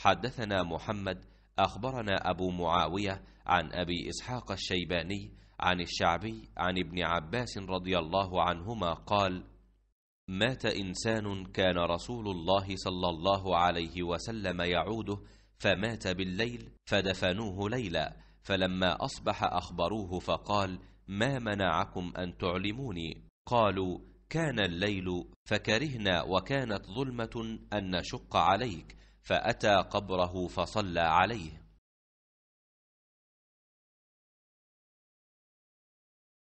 حدثنا محمد أخبرنا أبو معاوية عن أبي إسحاق الشيباني عن الشعبي عن ابن عباس رضي الله عنهما قال مات إنسان كان رسول الله صلى الله عليه وسلم يعوده فمات بالليل فدفنوه ليلا فلما أصبح أخبروه فقال ما منعكم أن تعلموني قالوا كان الليل فكرهنا وكانت ظلمة أن نشق عليك فاتى قبره فصلى عليه